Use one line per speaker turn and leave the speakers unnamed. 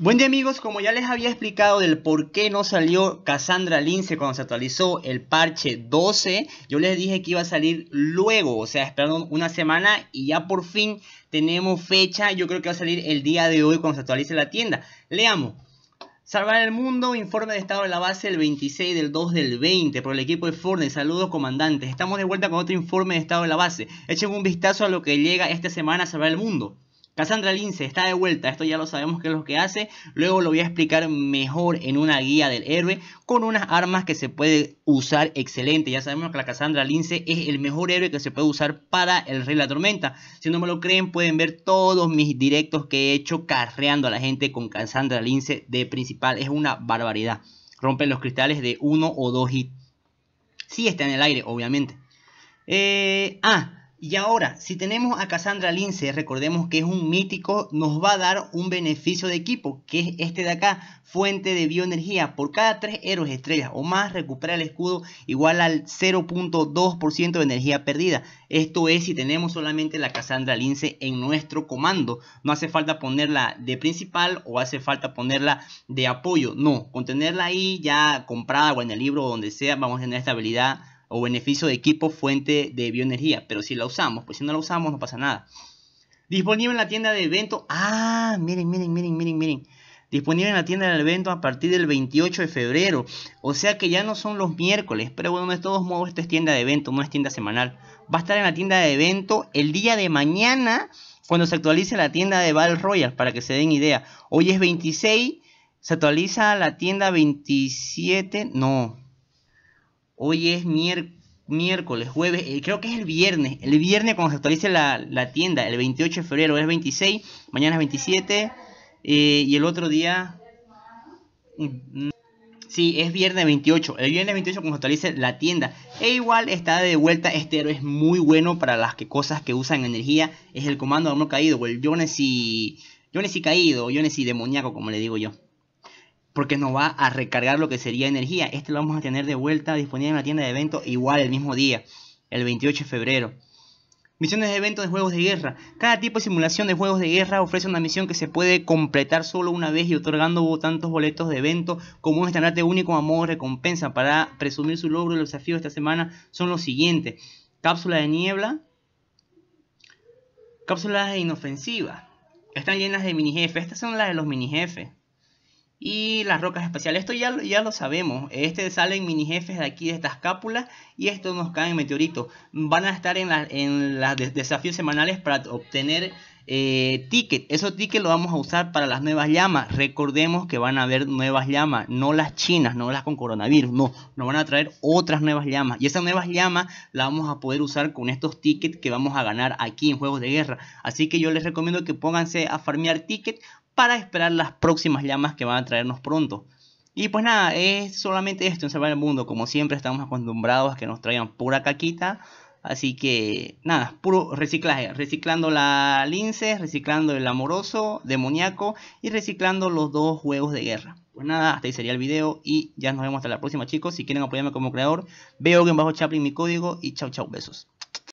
Buen día amigos, como ya les había explicado del por qué no salió Cassandra Lince cuando se actualizó el parche 12, yo les dije que iba a salir luego, o sea, esperando una semana y ya por fin tenemos fecha, yo creo que va a salir el día de hoy cuando se actualice la tienda. Leamos. Salvar el mundo, informe de estado de la base el 26 del 2 del 20 por el equipo de Fortnite. Saludos comandantes, estamos de vuelta con otro informe de estado de la base. Echen un vistazo a lo que llega esta semana a Salvar el mundo. Cassandra Lince está de vuelta, esto ya lo sabemos que es lo que hace, luego lo voy a explicar mejor en una guía del héroe con unas armas que se puede usar excelente, ya sabemos que la Cassandra Lince es el mejor héroe que se puede usar para el Rey de la Tormenta, si no me lo creen pueden ver todos mis directos que he hecho carreando a la gente con Cassandra Lince de principal, es una barbaridad, rompen los cristales de uno o dos hits, Si está en el aire obviamente. Eh, ah, y ahora, si tenemos a Cassandra Lince, recordemos que es un mítico, nos va a dar un beneficio de equipo, que es este de acá, fuente de bioenergía. Por cada 3 héroes estrellas o más, recupera el escudo igual al 0.2% de energía perdida. Esto es si tenemos solamente la Cassandra Lince en nuestro comando. No hace falta ponerla de principal o hace falta ponerla de apoyo. No, con tenerla ahí ya comprada o en el libro o donde sea, vamos a tener esta habilidad o beneficio de equipo fuente de bioenergía. Pero si la usamos, pues si no la usamos no pasa nada. Disponible en la tienda de evento. Ah, miren, miren, miren, miren, miren. Disponible en la tienda de evento a partir del 28 de febrero. O sea que ya no son los miércoles. Pero bueno, de todos modos, esto es tienda de evento, no es tienda semanal. Va a estar en la tienda de evento el día de mañana cuando se actualice la tienda de Battle Royale, para que se den idea. Hoy es 26, se actualiza la tienda 27, no, Hoy es miércoles, jueves, eh, creo que es el viernes. El viernes cuando se actualice la, tienda, el 28 de febrero es 26, mañana es 27 eh, y el otro día... Mm, mm, sí, es viernes 28. El viernes 28 cuando se actualice la tienda. E igual está de vuelta. Este héroe es muy bueno para las que, cosas que usan energía. Es el comando de caído. O el Jonesy. Jonesy caído. O Jonesy demoníaco, como le digo yo porque nos va a recargar lo que sería energía. Este lo vamos a tener de vuelta disponible en la tienda de eventos igual el mismo día, el 28 de febrero. Misiones de eventos de juegos de guerra. Cada tipo de simulación de juegos de guerra ofrece una misión que se puede completar solo una vez y otorgando tantos boletos de evento como un estandarte único a modo recompensa. Para presumir su logro, los desafíos de esta semana son los siguientes. Cápsula de niebla. Cápsulas inofensiva. Están llenas de mini jefes. Estas son las de los mini jefes y las rocas especiales, Esto ya, ya lo sabemos. Este salen mini jefes de aquí de estas cápulas y esto nos cae en meteoritos. Van a estar en las en desafíos semanales para obtener eh, ticket, esos tickets lo vamos a usar para las nuevas llamas. Recordemos que van a haber nuevas llamas, no las chinas, no las con coronavirus, no, nos van a traer otras nuevas llamas. Y esas nuevas llamas las vamos a poder usar con estos tickets que vamos a ganar aquí en juegos de guerra. Así que yo les recomiendo que pónganse a farmear tickets para esperar las próximas llamas que van a traernos pronto. Y pues nada, es solamente esto en Salvar el Mundo. Como siempre, estamos acostumbrados a que nos traigan pura caquita Así que nada, puro reciclaje, reciclando la lince, reciclando el amoroso, demoníaco y reciclando los dos juegos de guerra. Pues nada, hasta ahí sería el video y ya nos vemos hasta la próxima chicos. Si quieren apoyarme como creador, veo que en bajo Chaplin mi código y chau chau, besos.